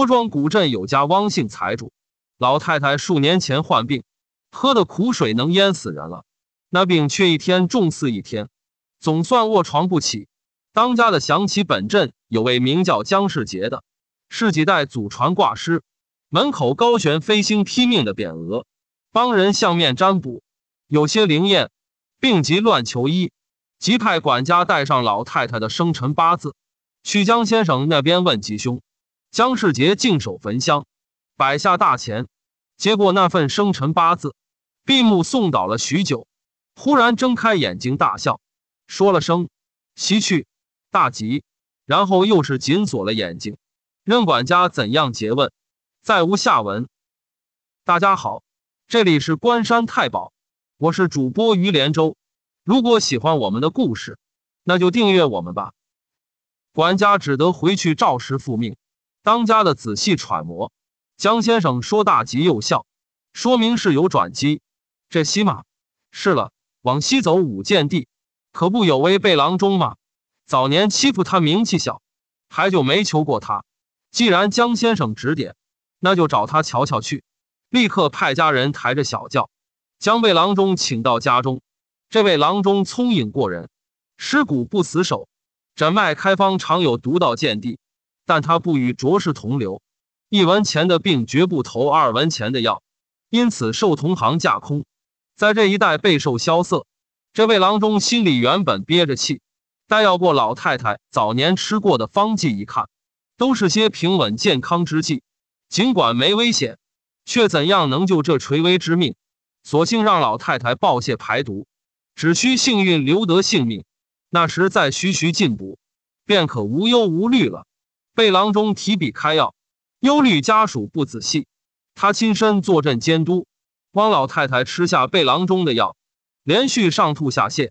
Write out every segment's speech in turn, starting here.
郭庄古镇有家汪姓财主，老太太数年前患病，喝的苦水能淹死人了，那病却一天重似一天，总算卧床不起。当家的想起本镇有位名叫姜世杰的，是几代祖传卦师，门口高悬“飞星拼命”的匾额，帮人相面占卜，有些灵验。病急乱求医，急派管家带上老太太的生辰八字，去江先生那边问吉凶。姜世杰净手焚香，摆下大钱，接过那份生辰八字，闭目诵倒了许久，忽然睁开眼睛大笑，说了声“西去大吉”，然后又是紧锁了眼睛，任管家怎样诘问，再无下文。大家好，这里是关山太保，我是主播于连州。如果喜欢我们的故事，那就订阅我们吧。管家只得回去照实复命。当家的仔细揣摩，江先生说大吉又笑，说明是有转机。这西马是了，往西走五间地，可不有位背郎中吗？早年欺负他名气小，还就没求过他。既然江先生指点，那就找他瞧瞧去。立刻派家人抬着小轿，将被郎中请到家中。这位郎中聪颖过人，尸骨不死手，诊脉开方常有独到见地。但他不与卓氏同流，一文钱的病绝不投二文钱的药，因此受同行架空，在这一带备受萧瑟。这位郎中心里原本憋着气，待要过老太太早年吃过的方剂一看，都是些平稳健康之剂，尽管没危险，却怎样能救这垂危之命？索性让老太太报泄排毒，只需幸运留得性命，那时再徐徐进补，便可无忧无虑了。被郎中提笔开药，忧虑家属不仔细，他亲身坐镇监督。汪老太太吃下被郎中的药，连续上吐下泻，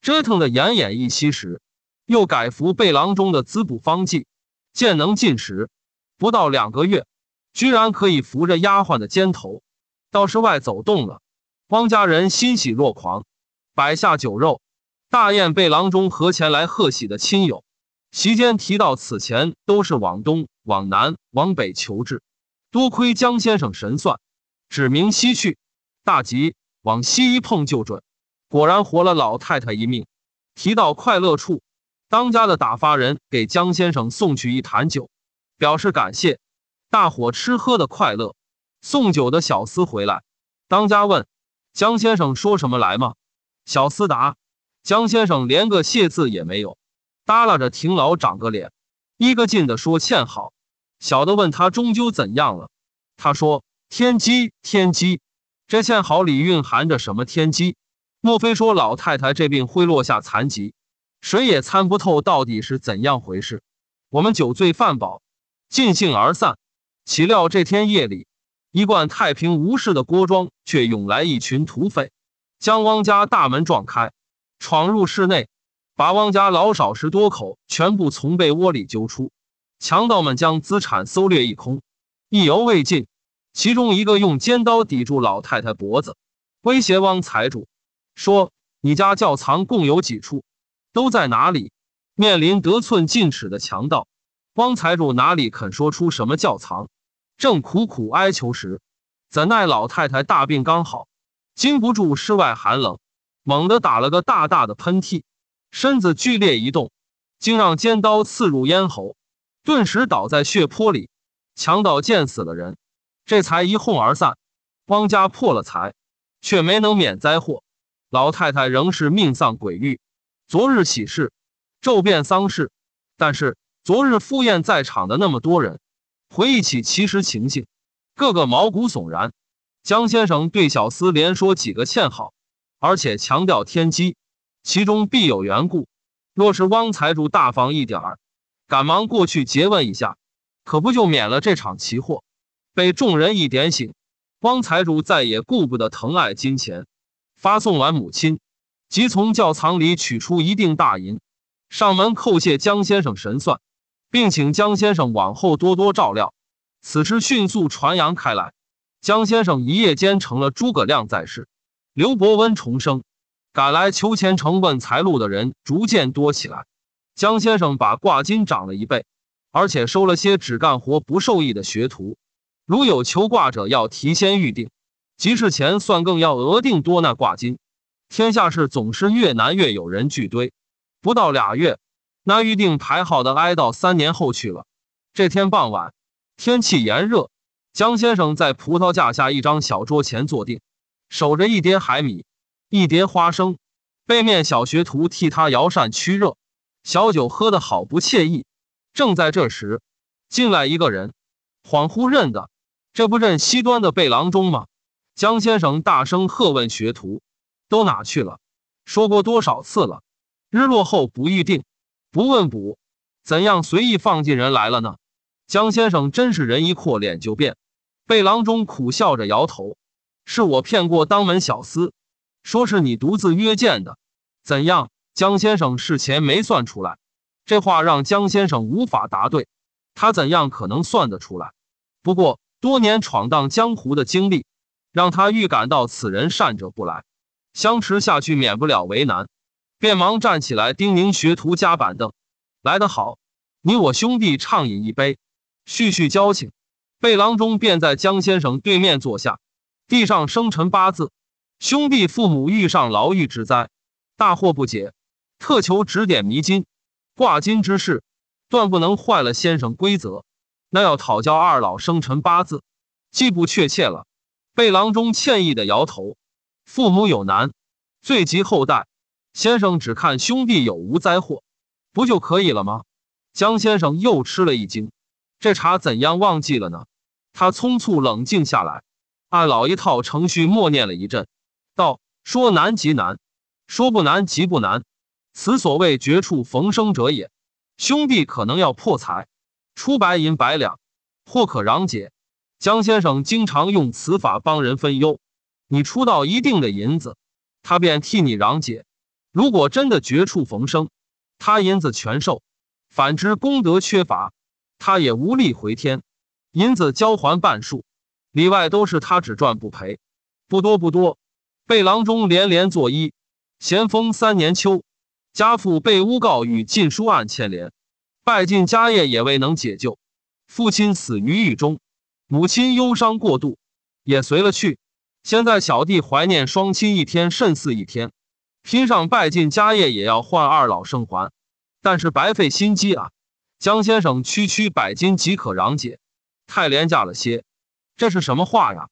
折腾的奄奄一息时，又改服被郎中的滋补方剂，渐能进食。不到两个月，居然可以扶着丫鬟的肩头到室外走动了。汪家人欣喜若狂，摆下酒肉，大宴被郎中和前来贺喜的亲友。席间提到此前都是往东、往南、往北求治，多亏江先生神算，指明西去，大吉，往西一碰就准，果然活了老太太一命。提到快乐处，当家的打发人给江先生送去一坛酒，表示感谢。大伙吃喝的快乐，送酒的小厮回来，当家问江先生说什么来吗？小厮答：江先生连个谢字也没有。耷拉着挺老长个脸，一个劲的说欠好。小的问他终究怎样了，他说天机天机，这欠好里蕴含着什么天机？莫非说老太太这病会落下残疾，谁也参不透到底是怎样回事？我们酒醉饭饱，尽兴而散。岂料这天夜里，一贯太平无事的郭庄却涌来一群土匪，将汪家大门撞开，闯入室内。把汪家老少十多口全部从被窝里揪出，强盗们将资产搜掠一空，意犹未尽。其中一个用尖刀抵住老太太脖子，威胁汪财主说：“你家窖藏共有几处，都在哪里？”面临得寸进尺的强盗，汪财主哪里肯说出什么窖藏？正苦苦哀求时，怎奈老太太大病刚好，经不住室外寒冷，猛地打了个大大的喷嚏。身子剧烈一动，竟让尖刀刺入咽喉，顿时倒在血泊里。强盗见死了人，这才一哄而散。汪家破了财，却没能免灾祸，老太太仍是命丧鬼域。昨日喜事，骤变丧事。但是昨日赴宴在场的那么多人，回忆起其实情形，个个毛骨悚然。江先生对小厮连说几个欠好，而且强调天机。其中必有缘故，若是汪财主大方一点儿，赶忙过去诘问一下，可不就免了这场奇祸？被众人一点醒，汪财主再也顾不得疼爱金钱，发送完母亲，即从窖藏里取出一锭大银，上门叩谢江先生神算，并请江先生往后多多照料。此事迅速传扬开来，江先生一夜间成了诸葛亮再世，刘伯温重生。赶来求钱、成问财路的人逐渐多起来。江先生把挂金涨了一倍，而且收了些只干活不受益的学徒。如有求卦者，要提先预定；集市前算更要额定多纳挂金。天下事总是越难越有人聚堆。不到俩月，那预定排号的挨到三年后去了。这天傍晚，天气炎热，江先生在葡萄架下一张小桌前坐定，守着一叠海米。一碟花生，背面小学徒替他摇扇驱热，小酒喝得好不惬意。正在这时，进来一个人，恍惚认得，这不认西端的贝郎中吗？江先生大声喝问学徒：“都哪去了？说过多少次了，日落后不预定，不问卜，怎样随意放进人来了呢？”江先生真是人一阔脸就变，背郎中苦笑着摇头：“是我骗过当门小厮。”说是你独自约见的，怎样？江先生事前没算出来，这话让江先生无法答对。他怎样可能算得出来？不过多年闯荡江湖的经历，让他预感到此人善者不来，相持下去免不了为难，便忙站起来叮咛学徒加板凳。来得好，你我兄弟畅饮一杯，叙叙交情。背郎中便在江先生对面坐下，地上生辰八字。兄弟父母遇上牢狱之灾，大惑不解，特求指点迷津。挂金之事，断不能坏了先生规则。那要讨教二老生辰八字，既不确切了。被郎中歉意的摇头：“父母有难，最及后代。先生只看兄弟有无灾祸，不就可以了吗？”江先生又吃了一惊，这茬怎样忘记了呢？他匆促冷静下来，按老一套程序默念了一阵。说难即难，说不难即不难，此所谓绝处逢生者也。兄弟可能要破财，出白银百两，或可攘解。江先生经常用此法帮人分忧，你出到一定的银子，他便替你攘解。如果真的绝处逢生，他银子全受；反之，功德缺乏，他也无力回天。银子交还半数，里外都是他只赚不赔，不多不多。被郎中连连作揖。咸丰三年秋，家父被诬告与禁书案牵连，拜尽家业也未能解救，父亲死于狱中，母亲忧伤过度也随了去。现在小弟怀念双亲一天甚似一天，拼上拜尽家业也要换二老生还，但是白费心机啊！江先生区区百金即可，攘姐太廉价了些，这是什么话呀？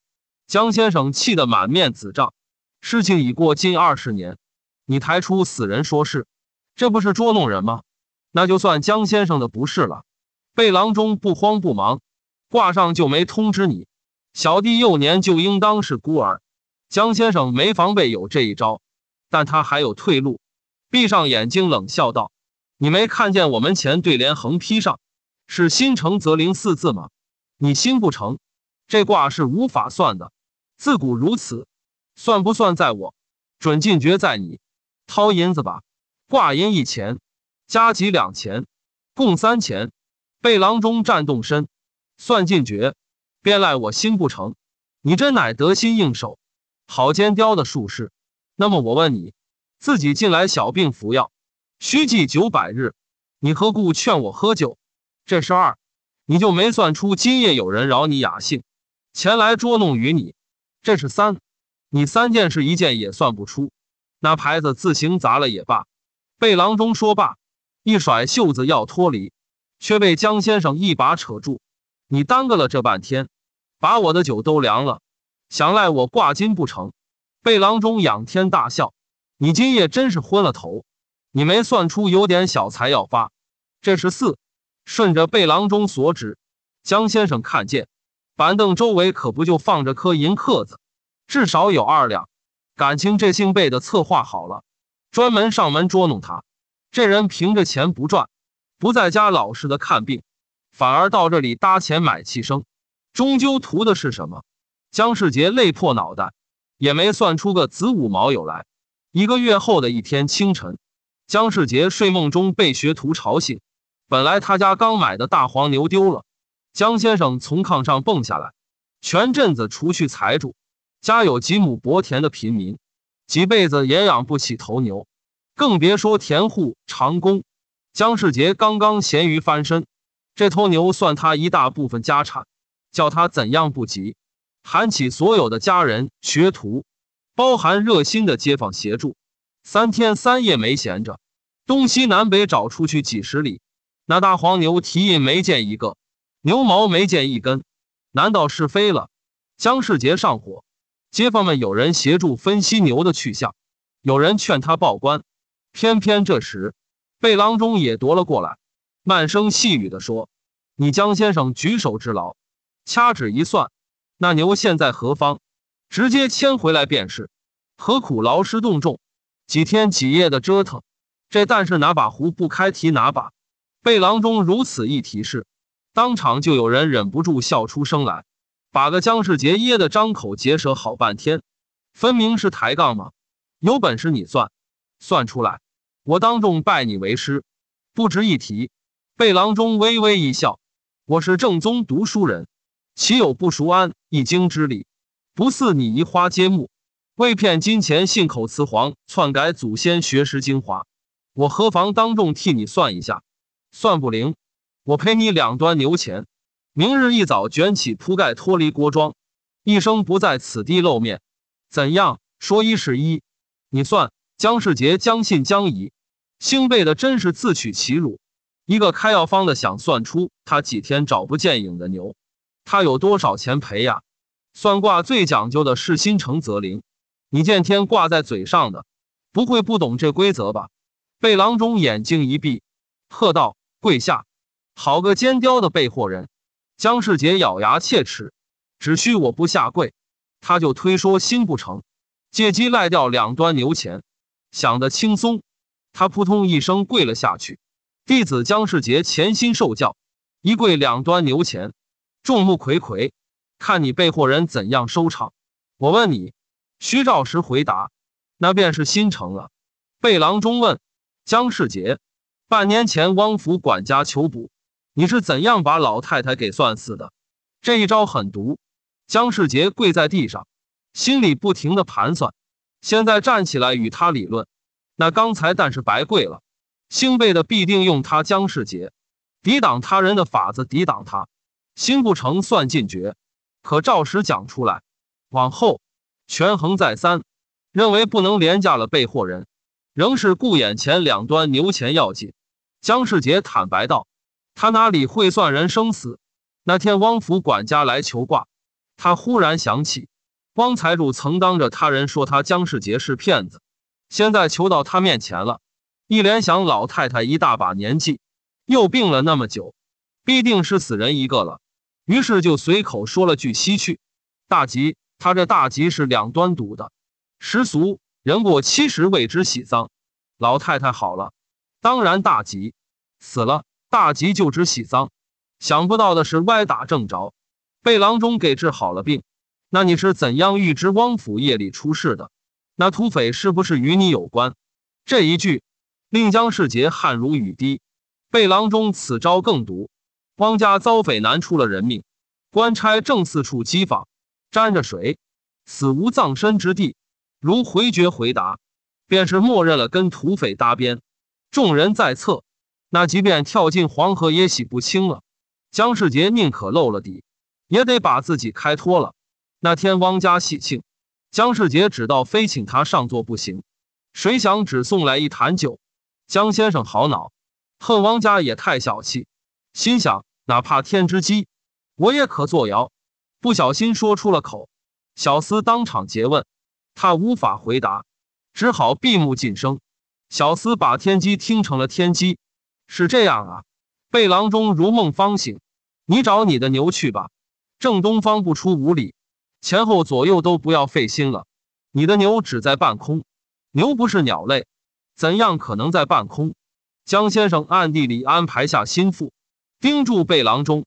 江先生气得满面紫胀。事情已过近二十年，你抬出死人说事，这不是捉弄人吗？那就算江先生的不是了。被郎中不慌不忙，卦上就没通知你。小弟幼年就应当是孤儿，江先生没防备有这一招，但他还有退路。闭上眼睛冷笑道：“你没看见我门前对联横批上是‘心诚则灵’四字吗？你心不成，这卦是无法算的。自古如此。”算不算在我？准进爵在你，掏银子吧，挂银一钱，加几两钱，共三钱。被郎中站动身，算进爵，便赖我心不成。你真乃得心应手，好尖刁的术士。那么我问你，自己近来小病服药，须记九百日，你何故劝我喝酒？这是二，你就没算出今夜有人扰你雅兴，前来捉弄于你。这是三。你三件事一件也算不出，那牌子自行砸了也罢。被郎中说罢，一甩袖子要脱离，却被江先生一把扯住。你耽搁了这半天，把我的酒都凉了。想赖我挂金不成？被郎中仰天大笑：“你今夜真是昏了头！你没算出有点小财要发，这是四。顺着被郎中所指，江先生看见板凳周围可不就放着颗银刻子？”至少有二两，感情这姓贝的策划好了，专门上门捉弄他。这人凭着钱不赚，不在家老实的看病，反而到这里搭钱买气生，终究图的是什么？姜世杰累破脑袋也没算出个子午卯酉来。一个月后的一天清晨，姜世杰睡梦中被学徒吵醒，本来他家刚买的大黄牛丢了，姜先生从炕上蹦下来，全镇子除去财主。家有几亩薄田的贫民，几辈子也养不起头牛，更别说田户长工。姜世杰刚刚咸鱼翻身，这头牛算他一大部分家产，叫他怎样不急？喊起所有的家人、学徒，包含热心的街坊协助，三天三夜没闲着，东西南北找出去几十里，那大黄牛蹄印没见一个，牛毛没见一根，难道是飞了？姜世杰上火。街坊们有人协助分析牛的去向，有人劝他报官，偏偏这时，被郎中也夺了过来，慢声细语地说：“你江先生举手之劳，掐指一算，那牛现在何方？直接牵回来便是，何苦劳师动众，几天几夜的折腾？这但是哪把壶不开提哪把。”被郎中如此一提示，当场就有人忍不住笑出声来。把个姜世杰噎得张口结舌好半天，分明是抬杠嘛！有本事你算，算出来，我当众拜你为师。不值一提。被郎中微微一笑：“我是正宗读书人，岂有不熟谙《易经》之理？不似你移花接木，为骗金钱，信口雌黄，篡改祖先学识精华。我何妨当众替你算一下？算不灵，我赔你两端牛钱。”明日一早卷起铺盖脱离郭庄，一生不在此地露面。怎样说一是一？你算姜世杰将信将疑，兴贝的真是自取其辱。一个开药方的想算出他几天找不见影的牛，他有多少钱赔呀？算卦最讲究的是心诚则灵，你见天挂在嘴上的，不会不懂这规则吧？被郎中眼睛一闭，喝道：“跪下！好个尖刁的背货人！”姜世杰咬牙切齿，只需我不下跪，他就推说心不成，借机赖掉两端牛钱。想得轻松，他扑通一声跪了下去。弟子姜世杰潜心受教，一跪两端牛钱，众目睽睽，看你被货人怎样收场。我问你，徐兆时回答，那便是心诚了。被郎中问姜世杰，半年前汪府管家求补。你是怎样把老太太给算死的？这一招狠毒，姜世杰跪在地上，心里不停的盘算。现在站起来与他理论，那刚才但是白跪了。兴背的必定用他姜世杰抵挡他人的法子抵挡他，心不成算尽绝，可照实讲出来。往后权衡再三，认为不能廉价了被祸人，仍是顾眼前两端牛钱要紧。姜世杰坦白道。他哪里会算人生死？那天汪府管家来求卦，他忽然想起，汪财主曾当着他人说他姜世杰是骗子，现在求到他面前了，一联想老太太一大把年纪，又病了那么久，必定是死人一个了。于是就随口说了句“西去大吉”。他这大吉是两端堵的，十俗人过七十为之喜丧。老太太好了，当然大吉；死了。大吉就知喜丧，想不到的是歪打正着，被郎中给治好了病。那你是怎样预知汪府夜里出事的？那土匪是不是与你有关？这一句令江世杰汗如雨滴。被郎中此招更毒，汪家遭匪难，出了人命，官差正四处缉访，沾着水，死无葬身之地。如回绝回答，便是默认了跟土匪搭边。众人在侧。那即便跳进黄河也洗不清了。江世杰宁可露了底，也得把自己开脱了。那天汪家喜庆，江世杰知道非请他上座不行，谁想只送来一坛酒，江先生好恼，恨汪家也太小气。心想，哪怕天之机，我也可作妖。不小心说出了口，小厮当场诘问，他无法回答，只好闭目静声。小厮把天机听成了天机。是这样啊，被郎中如梦方醒，你找你的牛去吧。正东方不出五里，前后左右都不要费心了。你的牛只在半空，牛不是鸟类，怎样可能在半空？江先生暗地里安排下心腹，盯住被郎中，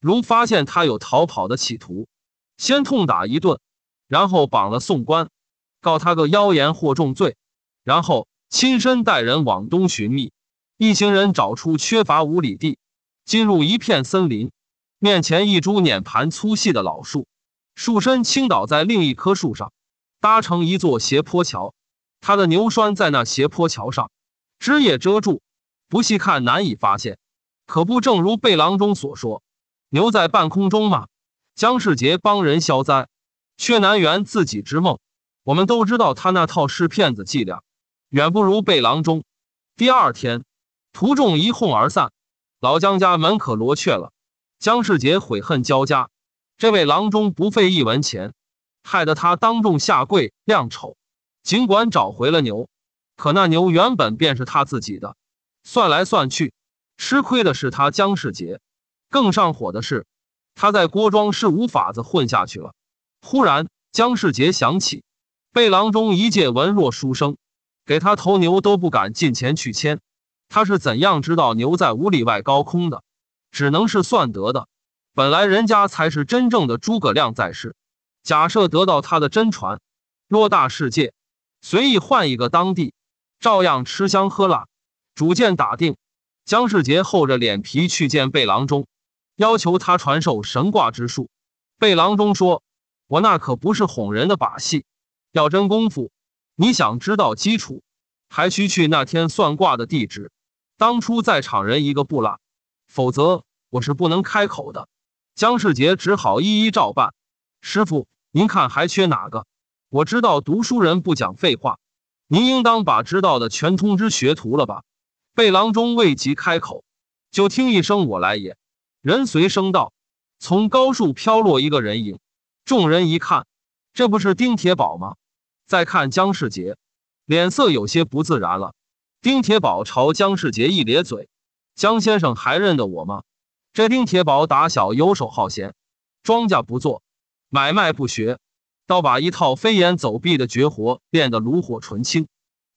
如发现他有逃跑的企图，先痛打一顿，然后绑了宋官，告他个妖言惑众罪，然后亲身带人往东寻觅。一行人找出缺乏五里地，进入一片森林，面前一株碾盘粗细的老树，树身倾倒在另一棵树上，搭成一座斜坡桥。他的牛拴在那斜坡桥上，枝叶遮住，不细看难以发现。可不正如背郎中所说，牛在半空中吗？姜世杰帮人消灾，却难圆自己之梦。我们都知道他那套是骗子伎俩，远不如背郎中。第二天。途中一哄而散，老姜家门可罗雀了。姜世杰悔恨交加，这位郎中不费一文钱，害得他当众下跪亮丑。尽管找回了牛，可那牛原本便是他自己的，算来算去，吃亏的是他姜世杰。更上火的是，他在郭庄是无法子混下去了。忽然，姜世杰想起，被郎中一介文弱书生，给他头牛都不敢近前去牵。他是怎样知道牛在五里外高空的？只能是算得的。本来人家才是真正的诸葛亮在世。假设得到他的真传，偌大世界，随意换一个当地，照样吃香喝辣。主见打定，姜世杰厚着脸皮去见贝郎中，要求他传授神卦之术。贝郎中说：“我那可不是哄人的把戏，要真功夫，你想知道基础，还需去那天算卦的地址。”当初在场人一个不落，否则我是不能开口的。姜世杰只好一一照办。师傅，您看还缺哪个？我知道读书人不讲废话，您应当把知道的全通知学徒了吧？贝郎中未及开口，就听一声“我来也”，人随声道：“从高处飘落一个人影。众人一看，这不是丁铁宝吗？再看姜世杰，脸色有些不自然了。丁铁宝朝姜世杰一咧嘴：“姜先生还认得我吗？”这丁铁宝打小游手好闲，庄稼不做，买卖不学，倒把一套飞檐走壁的绝活练得炉火纯青，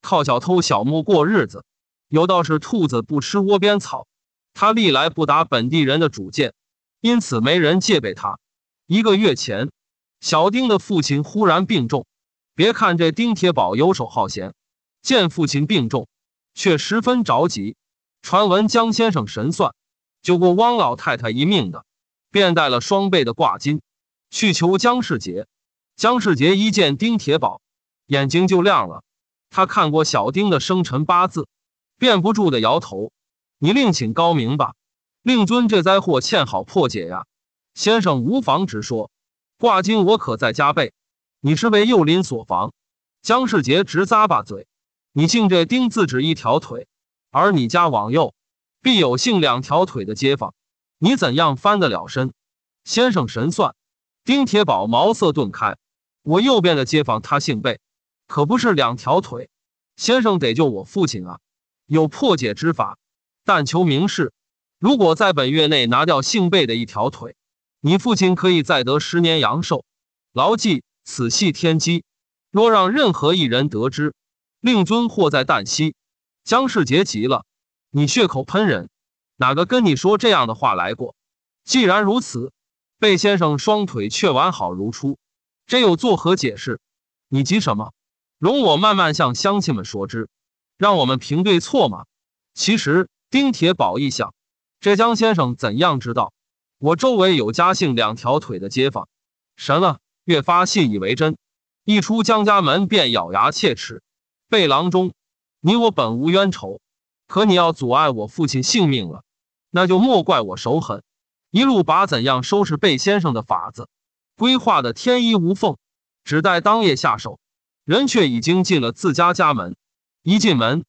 靠小偷小摸过日子。有道是兔子不吃窝边草，他历来不打本地人的主见，因此没人戒备他。一个月前，小丁的父亲忽然病重。别看这丁铁宝游手好闲，见父亲病重。却十分着急。传闻姜先生神算，救过汪老太太一命的，便带了双倍的挂金去求姜世杰。姜世杰一见丁铁宝，眼睛就亮了。他看过小丁的生辰八字，便不住的摇头：“你另请高明吧。令尊这灾祸欠好破解呀，先生无妨直说。挂金我可在加倍。你是为幼邻所防。姜世杰直咂巴嘴。你姓这丁字只一条腿，而你家往右，必有姓两条腿的街坊。你怎样翻得了身？先生神算，丁铁宝茅塞顿开。我右边的街坊他姓贝，可不是两条腿。先生得救我父亲啊！有破解之法，但求明示。如果在本月内拿掉姓贝的一条腿，你父亲可以再得十年阳寿。牢记此系天机，若让任何一人得知。令尊祸在旦夕，江世杰急了。你血口喷人，哪个跟你说这样的话来过？既然如此，贝先生双腿却完好如初，这又作何解释？你急什么？容我慢慢向乡亲们说之，让我们评对错嘛。其实丁铁宝一想，这江先生怎样知道我周围有家姓两条腿的街坊？神了，越发信以为真。一出江家门，便咬牙切齿。被郎中，你我本无冤仇，可你要阻碍我父亲性命了，那就莫怪我手狠。一路把怎样收拾贝先生的法子，规划的天衣无缝，只待当夜下手。人却已经进了自家家门。一进门，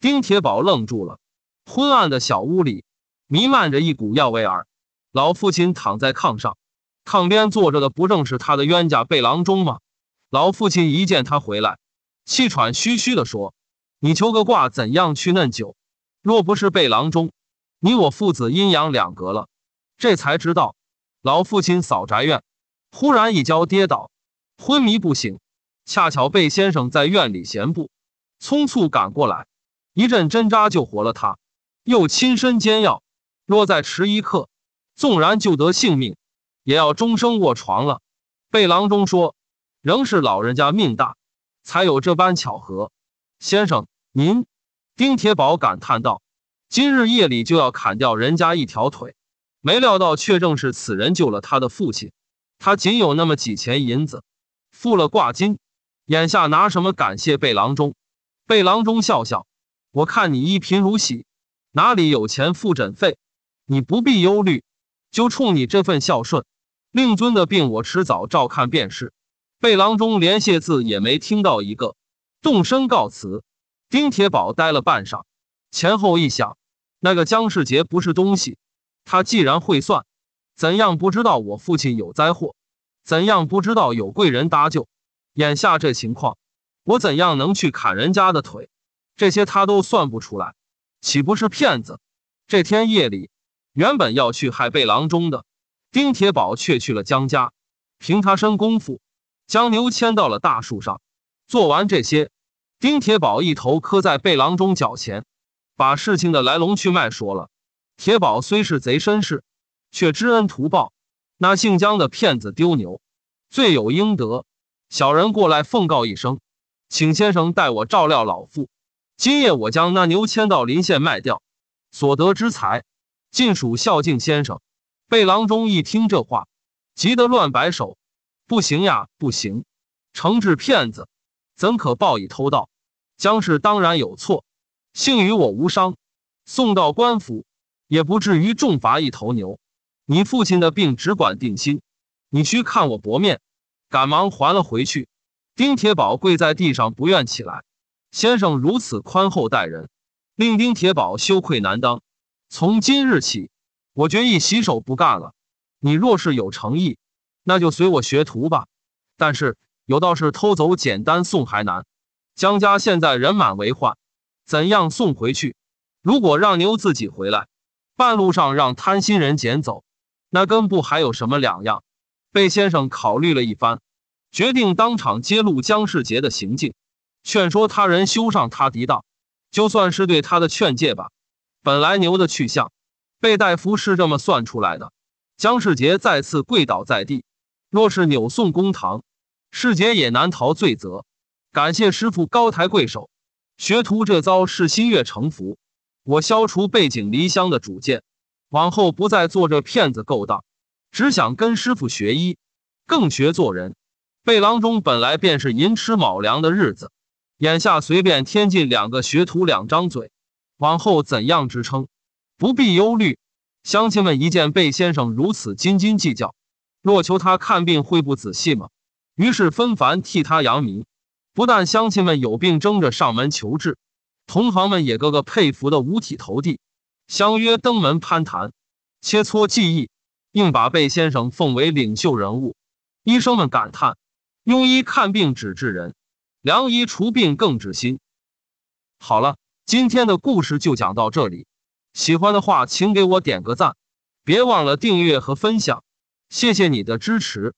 丁铁宝愣住了。昏暗的小屋里，弥漫着一股药味儿。老父亲躺在炕上，炕边坐着的不正是他的冤家贝郎中吗？老父亲一见他回来。气喘吁吁地说：“你求个卦，怎样去嫩酒？若不是被郎中，你我父子阴阳两隔了。这才知道，老父亲扫宅院，忽然一跤跌倒，昏迷不醒。恰巧贝先生在院里闲步，匆促赶过来，一阵针扎救活了他，又亲身煎药。若再迟一刻，纵然就得性命，也要终生卧床了。”贝郎中说：“仍是老人家命大。”才有这般巧合，先生您，丁铁宝感叹道：“今日夜里就要砍掉人家一条腿，没料到却正是此人救了他的父亲。他仅有那么几钱银子，付了挂金，眼下拿什么感谢贝郎中？”贝郎中笑笑：“我看你一贫如洗，哪里有钱付诊费？你不必忧虑，就冲你这份孝顺，令尊的病我迟早照看便是。”被郎中连谢字也没听到一个，动身告辞。丁铁宝呆了半晌，前后一想，那个江世杰不是东西，他既然会算，怎样不知道我父亲有灾祸？怎样不知道有贵人搭救？眼下这情况，我怎样能去砍人家的腿？这些他都算不出来，岂不是骗子？这天夜里，原本要去害贝郎中的丁铁宝，却去了江家，凭他身功夫。将牛牵到了大树上，做完这些，丁铁宝一头磕在背郎中脚前，把事情的来龙去脉说了。铁宝虽是贼绅士，却知恩图报。那姓姜的骗子丢牛，罪有应得。小人过来奉告一声，请先生代我照料老父。今夜我将那牛牵到临县卖掉，所得之财，尽属孝敬先生。背郎中一听这话，急得乱摆手。不行呀，不行！惩治骗子，怎可报以偷盗？姜氏当然有错，幸与我无伤，送到官府也不至于重罚一头牛。你父亲的病只管定心，你须看我薄面，赶忙还了回去。丁铁宝跪在地上不愿起来。先生如此宽厚待人，令丁铁宝羞愧难当。从今日起，我决意洗手不干了。你若是有诚意，那就随我学徒吧，但是有道是偷走简单送还难。江家现在人满为患，怎样送回去？如果让牛自己回来，半路上让贪心人捡走，那跟不还有什么两样？贝先生考虑了一番，决定当场揭露江世杰的行径，劝说他人休上他敌道，就算是对他的劝诫吧。本来牛的去向，贝大夫是这么算出来的。江世杰再次跪倒在地。若是扭送公堂，世杰也难逃罪责。感谢师傅高抬贵手，学徒这遭是心悦诚服。我消除背井离乡的主见，往后不再做这骗子勾当，只想跟师傅学医，更学做人。被郎中本来便是寅吃卯粮的日子，眼下随便添进两个学徒两张嘴，往后怎样支撑？不必忧虑，乡亲们一见贝先生如此斤斤计较。若求他看病会不仔细吗？于是纷繁替他扬名，不但乡亲们有病争着上门求治，同行们也个个佩服的五体投地，相约登门攀谈，切磋技艺，硬把贝先生奉为领袖人物。医生们感叹：庸医看病只治人，良医除病更治心。好了，今天的故事就讲到这里。喜欢的话，请给我点个赞，别忘了订阅和分享。谢谢你的支持。